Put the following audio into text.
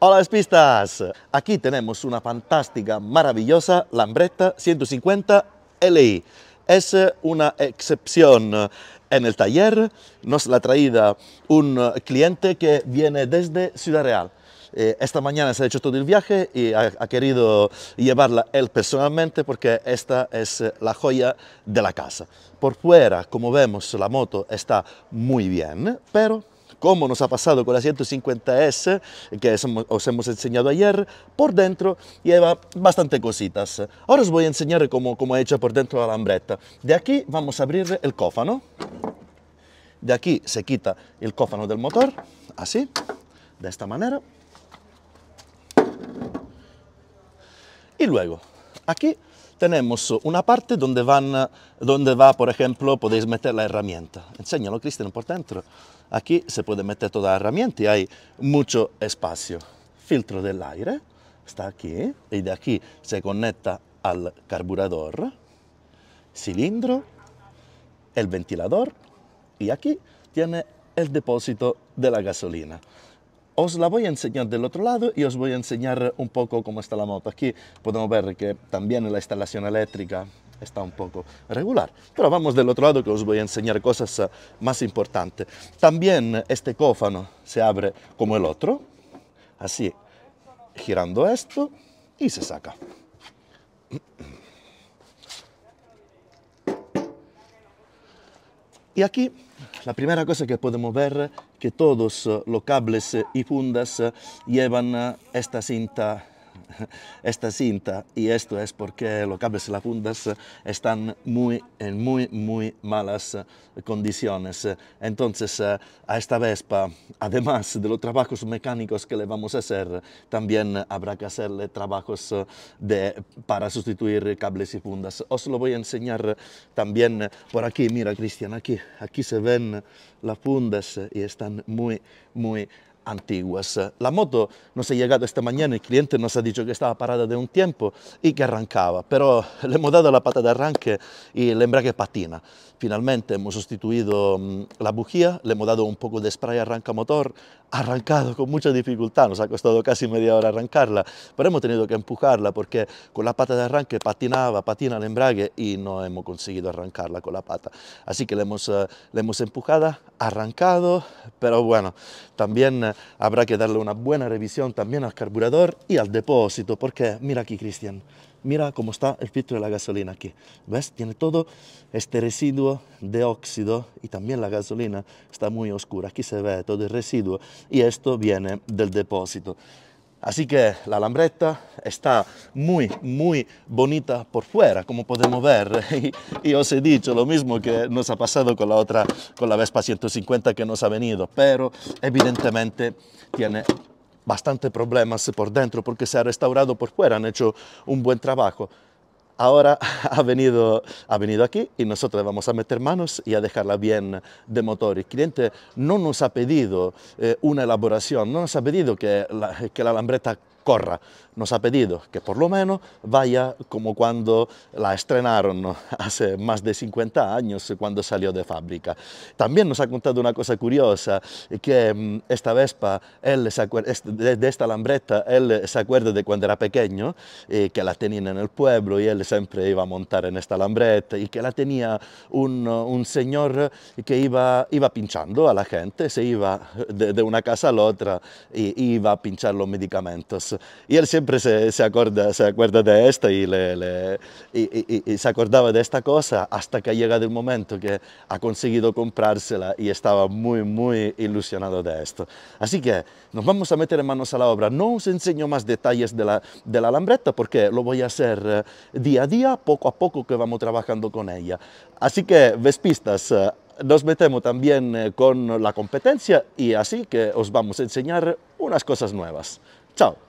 Hola pistas. Aquí tenemos una fantástica, maravillosa Lambretta 150 Li. Es una excepción en el taller. Nos la ha traído un cliente que viene desde Ciudad Real. Eh, esta mañana se ha hecho todo el viaje y ha, querido llevarla él personalmente porque esta es eh, la joya de la casa. Por fuera, como vemos, la moto está muy bien, pero como nos ha pasado con la 150S, que os hemos enseñado ayer, por dentro lleva bastante cositas. Ahora os voy a enseñar cómo, he hecho por dentro la lambretta. De aquí vamos a abrir el cofano. De aquí se quita el cofano del motor, así, de esta manera. Y luego, aquí tenemos una parte donde, van, donde va, por ejemplo, podéis meter la herramienta. Enséñalo, Cristian, por dentro. Aquí se puede meter toda la herramienta y hay mucho espacio. Filtro del aire está aquí y de aquí se conecta al carburador, cilindro, el ventilador y aquí tiene el depósito de la gasolina. Os la voy a enseñar del otro lado y os voy a enseñar un poco cómo está la moto. Aquí podemos ver que también la instalación eléctrica está un poco regular. Pero vamos del otro lado que os voy a enseñar cosas eh, más importantes. También este cófano se abre como el otro, así, girando esto y se saca. Y aquí la primera cosa que podemos ver que todos eh, los cables eh, y fundas llevan esta cinta esta cinta y esto es porque los cables y las fundas eh, están muy, en muy, muy malas eh, condiciones. Entonces, eh, a esta Vespa, además de los trabajos mecánicos que le vamos a hacer, también habrá que hacerle trabajos de, para sustituir cables y fundas. Os lo voy a enseñar también por aquí. Mira, Cristian, aquí, aquí se ven las fundas y están muy, muy antiguas. La moto nos ha llegado esta mañana, el cliente nos ha dicho que estaba parada de un tiempo y que arrancaba, pero le hemos dado la pata de arranque y el embrague patina. Finalmente hemos sustituido mm, la bujía, le hemos dado un poco de spray arranca motor, arrancado con mucha dificultad, nos ha costado casi media hora arrancarla, pero hemos tenido que empujarla porque con la pata de arranque patinaba, patina el embrague y no hemos conseguido arrancarla con la pata. Así que le hemos, eh, le hemos empujada, arrancado, pero bueno, también eh, habrá que darle una buena revisión también al carburador y al depósito, porque mira aquí, Cristian, mira cómo está el filtro de la gasolina aquí. ¿Ves? Tiene todo este residuo de óxido y también la gasolina está muy oscura. Aquí se ve todo el residuo y esto viene del depósito. Así que la alambreta está muy, muy bonita por fuera, como podemos ver. Y, os he dicho lo mismo que nos ha pasado con la otra, con la Vespa 150 que nos ha venido, pero evidentemente tiene bastante problemas por dentro porque se ha restaurado por fuera, han hecho un buen trabajo ahora ha venido, ha venido aquí y nosotros le vamos a meter manos y a dejarla bien de motor. El cliente no nos ha pedido eh, una elaboración, no nos ha pedido que la, que la lambreta corra. Nos ha pedido que por lo menos vaya como cuando la estrenaron hace más de 50 años, cuando salió de fábrica. También nos ha contado una cosa curiosa, que mm, esta Vespa, él de esta lambretta, él se acuerda de cuando era pequeño, y eh, que la tenían en el pueblo y él siempre iba a montar en esta lambretta y que la tenía un, un señor que iba, iba pinchando a la gente, se iba de, de una casa a la otra y iba a pinchar los medicamentos. Y él siempre se, se acuerda, se acuerda de esto y, se acordaba de esta cosa hasta que ha llegado el momento que ha conseguido comprársela y estaba muy, muy ilusionado de esto. Así que nos vamos a meter manos a la obra. No os enseño más detalles de la, de la lambretta porque lo voy a hacer eh, día a día, poco a poco que vamos trabajando con ella. Así que, vespistas, eh, nos metemos también eh, con la competencia y así que os vamos a enseñar unas cosas nuevas. Chao.